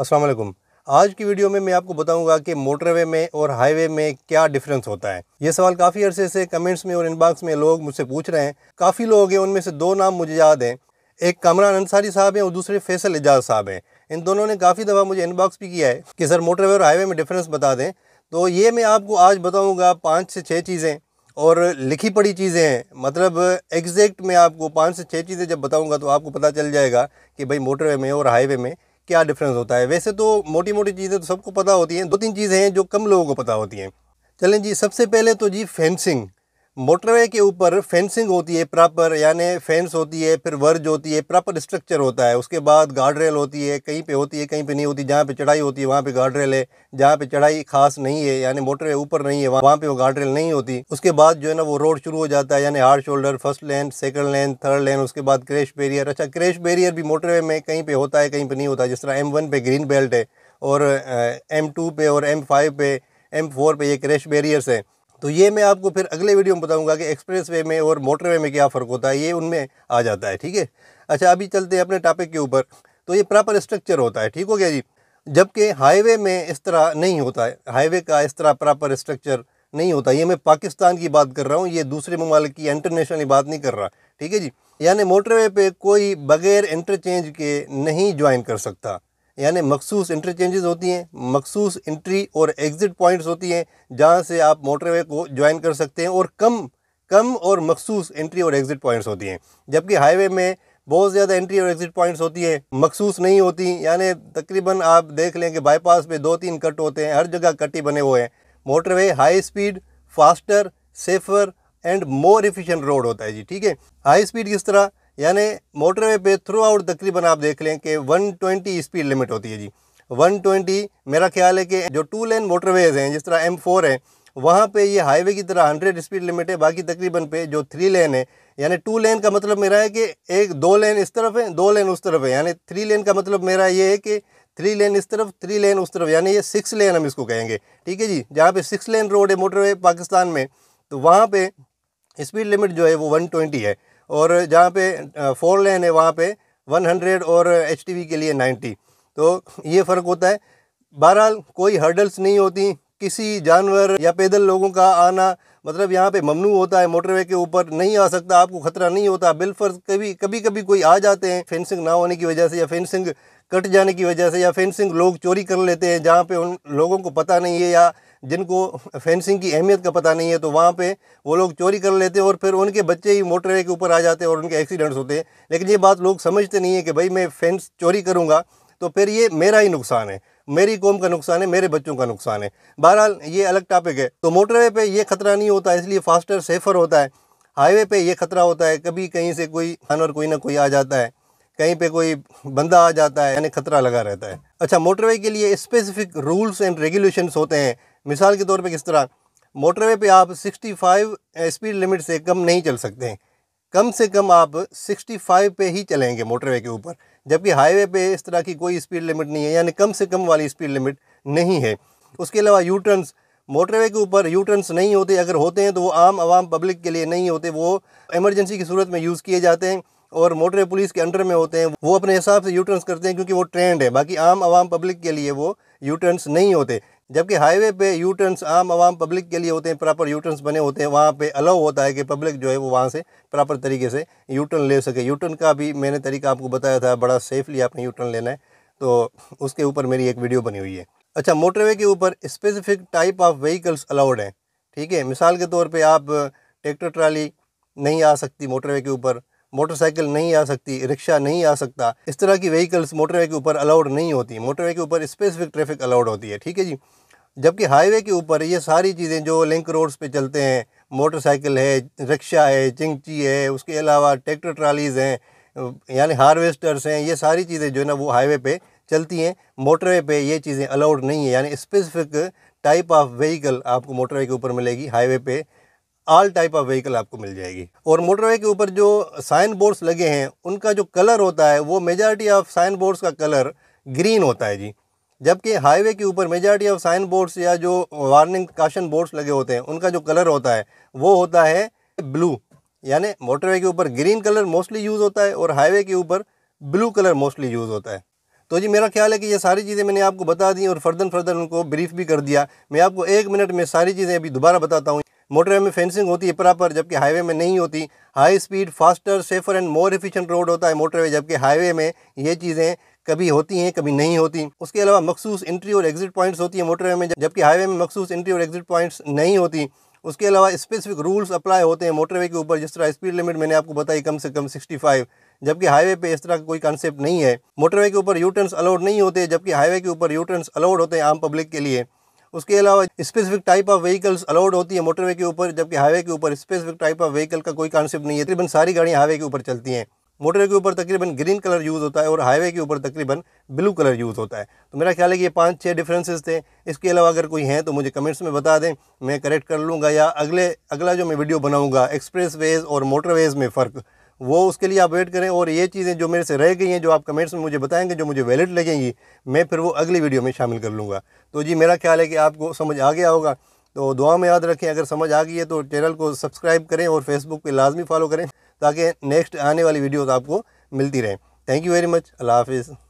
असलम आज की वीडियो में मैं आपको बताऊंगा कि मोटरवे में और हाईवे में क्या डिफरेंस होता है ये सवाल काफ़ी अरसे से कमेंट्स में और इनबॉक्स में लोग मुझसे पूछ रहे हैं काफ़ी लोग हैं उनमें से दो नाम मुझे याद हैं एक कमरान अंसारी साहब हैं और दूसरे फैसल एजाज साहब हैं इन दोनों ने काफ़ी दफ़ा मुझे इनबॉक्स भी किया है कि सर मोटरवे और हाईवे में डिफरेंस बता दें तो ये मैं आपको आज बताऊँगा पाँच से छः चीज़ें और लिखी पड़ी चीज़ें हैं मतलब एग्जैक्ट मैं आपको पाँच से छः चीज़ें जब बताऊँगा तो आपको पता चल जाएगा कि भाई मोटरवे में और हाईवे में क्या डिफरेंस होता है वैसे तो मोटी मोटी चीज़ें तो सबको पता होती हैं दो तीन चीज़ें हैं जो कम लोगों को पता होती हैं चलें जी सबसे पहले तो जी फेंसिंग मोटरवे के ऊपर फेंसिंग होती है प्रॉपर यानी फेंस होती है फिर वर्ज होती है प्रॉपर स्ट्रक्चर होता है उसके बाद गार्ड रेल होती है कहीं पे होती है कहीं पे नहीं होती जहाँ पे चढ़ाई होती है वहाँ पे गार्ड रेल है जहाँ पे चढ़ाई खास नहीं है यानी मोटरवे ऊपर नहीं है वहाँ पे वो गार्ड रेल नहीं होती उसके बाद जो है ना वो रोड शुरू हो जाता है यानी hard shoulder first lane second lane third lane उसके बाद क्रेश बेरियर अच्छा क्रेश बेरियर भी मोटरवे में कहीं पर होता है कहीं पर नहीं होता जिस तरह एम पे ग्रीन बेल्ट है और एम पे और एम पे एम पे ये क्रेश बेरियर्स है तो ये मैं आपको फिर अगले वीडियो में बताऊंगा कि एक्सप्रेस वे में और मोटर वे में क्या फ़र्क होता है ये उनमें आ जाता है ठीक है अच्छा अभी चलते हैं अपने टॉपिक के ऊपर तो ये प्रॉपर स्ट्रक्चर होता है ठीक हो गया जी जबकि हाईवे में इस तरह नहीं होता है हाईवे का इस तरह प्रॉपर स्ट्रक्चर नहीं होता ये मैं पाकिस्तान की बात कर रहा हूँ ये दूसरे ममालिक की इंटरनेशनल बात नहीं कर रहा ठीक है जी यानी मोटरवे पे कोई बगैर इंटरचेंज के नहीं ज्वाइन कर सकता यानी मखसूस इंटरचेंजेस होती हैं मखसूस इंट्री और एग्ज़िट पॉइंट्स होती हैं जहाँ से आप मोटरवे को ज्वाइन कर सकते हैं और कम कम और मखसूस एंट्री और एग्ज़िट पॉइंट्स होती हैं जबकि हाईवे में बहुत ज़्यादा एंट्री और एग्ज़िट पॉइंट्स होती हैं मखसूस नहीं होती यानी तकरीबन आप देख लें कि बाईपास पे दो तीन कट होते हैं हर जगह कट ही बने हुए हैं motorway high speed faster safer and more efficient road होता है जी ठीक है हाई स्पीड किस तरह यानी मोटरवे पे थ्रू आउट तकरीबन आप देख लें कि 120 स्पीड लिमिट होती है जी 120 मेरा ख्याल है कि जो टू लेन मोटरवेज़ हैं जिस तरह M4 है वहाँ पे ये हाईवे की तरह 100 स्पीड लिमिट है बाकी तकरीबन पे जो थ्री लेन है यानी टू लेन का मतलब मेरा है कि एक दो लेन इस तरफ है दो लेन उस तरफ है यानी थ्री लेन का मतलब मेरा ये है कि थ्री लेन इस तरफ थ्री लेन उस तरफ यानी ये सिक्स लेन हम इसको कहेंगे ठीक है जी जहाँ पे सिक्स लेन रोड है मोटरवे पाकिस्तान में तो वहाँ पे स्पीड लिमिट जो है वो वन ट्वेंटी है और जहाँ पे फोर लेन है वहाँ पे 100 और एच के लिए 90 तो ये फ़र्क होता है बहरहाल कोई हर्डल्स नहीं होती किसी जानवर या पैदल लोगों का आना मतलब यहाँ पे ममनू होता है मोटरवे के ऊपर नहीं आ सकता आपको खतरा नहीं होता बिलफर्ज कभी कभी कभी कोई आ जाते हैं फेंसिंग ना होने की वजह से या फेंसिंग कट जाने की वजह से या फेंसिंग लोग चोरी कर लेते हैं जहाँ पे उन लोगों को पता नहीं है या जिनको फेंसिंग की अहमियत का पता नहीं है तो वहाँ पे वो लोग चोरी कर लेते हैं और फिर उनके बच्चे ही मोटरवे के ऊपर आ जाते हैं और उनके एक्सीडेंट्स होते हैं लेकिन ये बात लोग समझते नहीं है कि भाई मैं फेंस चोरी करूँगा तो फिर ये मेरा ही नुकसान है मेरी कौम का नुकसान है मेरे बच्चों का नुकसान है बहरहाल ये अलग टॉपिक है तो मोटरवे पर ये ख़तरा नहीं होता इसलिए फास्टर सेफ़र होता है हाईवे पर यह ख़तरा होता है कभी कहीं से कोई जानवर कोई ना कोई आ जाता है कहीं पे कोई बंदा आ जाता है यानी खतरा लगा रहता है अच्छा मोटरवे के लिए स्पेसिफिक रूल्स एंड रेगुलेशंस होते हैं मिसाल के तौर पे किस तरह मोटरवे पे आप 65 स्पीड लिमिट से कम नहीं चल सकते हैं कम से कम आप 65 पे ही चलेंगे मोटरवे के ऊपर जबकि हाईवे पे इस तरह की कोई स्पीड लिमिट नहीं है यानी कम से कम वाली स्पीड लिमिट नहीं है उसके अलावा यू मोटरवे के ऊपर यू नहीं होते अगर होते हैं तो वो आम आवाम पब्लिक के लिए नहीं होते वो एमरजेंसी की सूरत में यूज़ किए जाते हैं और मोटरवे पुलिस के अंडर में होते हैं वो अपने हिसाब से यू करते हैं क्योंकि वो ट्रेंड है बाकी आम आवाम पब्लिक के लिए वो यू नहीं होते जबकि हाईवे पे यू टर्नस आम आवाम पब्लिक के लिए होते हैं प्रॉपर यू टर्नस बने होते हैं वहाँ पे अलाउ होता है कि पब्लिक जो है वो वहाँ से प्रॉपर तरीके से यू टर्न ले सके यू टर्न का भी मैंने तरीका आपको बताया था बड़ा सेफली आपने यू टर्न लेना है तो उसके ऊपर मेरी एक वीडियो बनी हुई है अच्छा मोटरवे के ऊपर specific type of vehicles allowed हैं ठीक है मिसाल के तौर पर आप ट्रैक्टर ट्राली नहीं आ सकती मोटरवे के ऊपर मोटरसाइकिल नहीं आ सकती रिक्शा नहीं आ सकता इस तरह की व्हीकल्स मोटरवे के ऊपर अलाउड नहीं होती मोटरवे के ऊपर स्पेसिफिक ट्रैफिक अलाउड होती है ठीक है जी जबकि हाईवे के ऊपर ये सारी चीज़ें जो लिंक रोड्स पे चलते हैं मोटरसाइकिल है रिक्शा है चिंगची है उसके अलावा ट्रैक्टर ट्रालीज़ हैं यानी हारवेस्टर्स हैं ये सारी चीज़ें जो है ना वो हाईवे पे चलती हैं मोटरवे पे ये चीज़ें अलाउड नहीं है यानी स्पेसिफिक टाइप ऑफ व्हीकल आपको मोटरवे के ऊपर मिलेगी हाईवे पे ऑल टाइप ऑफ व्हीकल आपको मिल जाएगी और मोटरवे के ऊपर जो साइन बोर्ड्स लगे हैं उनका जो कलर होता है वो मेजॉरिटी ऑफ साइन बोर्ड्स का कलर ग्रीन होता है जी जबकि हाईवे के ऊपर मेजॉरिटी ऑफ साइन बोर्ड्स या जो वार्निंग काशन बोर्ड्स लगे होते हैं उनका जो कलर होता है वो होता है ब्लू यानी मोटरवे के ऊपर ग्रीन कलर मोस्टली यूज़ होता है और हाईवे के ऊपर ब्लू कलर मोस्टली यूज़ होता है तो जी मेरा ख्याल है कि ये सारी चीज़ें मैंने आपको बता दी और फर्दन फर्दन उनको ब्रीफ भी कर दिया मैं आपको एक मिनट में सारी चीज़ें अभी दोबारा बताता हूँ मोटरवे में फेंसिंग होती है प्रॉपर जबकि हाईवे में नहीं होती high speed faster safer and more efficient road होता है मोटरवे जबकि हाईवे में ये चीज़ें कभी होती हैं कभी नहीं होती उसके अलावा मखसूस एंट्री और एग्जिट पॉइंट्स होती है मोटरवे में जबकि हाईवे में मखसूस एंट्री और एग्जिट पॉइंट्स नहीं होती उसके अलावा स्पेसिफिक रूल्स अप्लाई होते हैं मोटरवे के ऊपर जिस तरह स्पीड लिमिट मैंने आपको बताई कम से कम सिक्सटी जबकि हाईवे पे इस तरह का कोई कॉन्सेप्ट नहीं है मोटरवे के ऊपर यूटर्न्स अलाउड नहीं होते जबकि हाईवे के ऊपर यूटर्न्स अलाउड होते हैं आम पब्लिक के लिए उसके अलावा specific type of vehicles allowed होती है मोटरवे के ऊपर जबकि हाईवे के ऊपर स्पेसिफिक टाइप ऑफ व्हीकल का कोई कॉन्सेप्ट नहीं है तकरीबन सारी गाड़ियाँ हाईवे के ऊपर चलती हैं मोटरवे के ऊपर तकरीबन ग्रीन कलर यूज़ होता है और हाईवे के ऊपर तकरीबन ब्लू कलर यूज़ होता है तो मेरा ख्याल है कि ये पाँच छः डिफरेंसेस थे इसके अलावा अगर कोई हैं तो मुझे कमेंट्स में बता दें मैं करेक्ट कर लूँगा या अगले अगला जो मैं वीडियो बनाऊँगा एक्सप्रेस वेज़ और मोटरवेज़ में फ़र्क वो उसके लिए आप वेट करें और ये चीज़ें जो मेरे से रह गई हैं जो आप कमेंट्स में मुझे बताएंगे जो मुझे वैलिड लगेंगी मैं फिर वो अगली वीडियो में शामिल कर लूँगा तो जी मेरा ख्याल है कि आपको समझ आ गया होगा तो दुआ में याद रखें अगर समझ आ गई है तो चैनल को सब्सक्राइब करें और फेसबुक पर लाजमी फॉलो करें ताकि नेक्स्ट आने वाली वीडियोज़ आपको मिलती रहें थैंक यू वेरी मच अल्लाह हाफिज़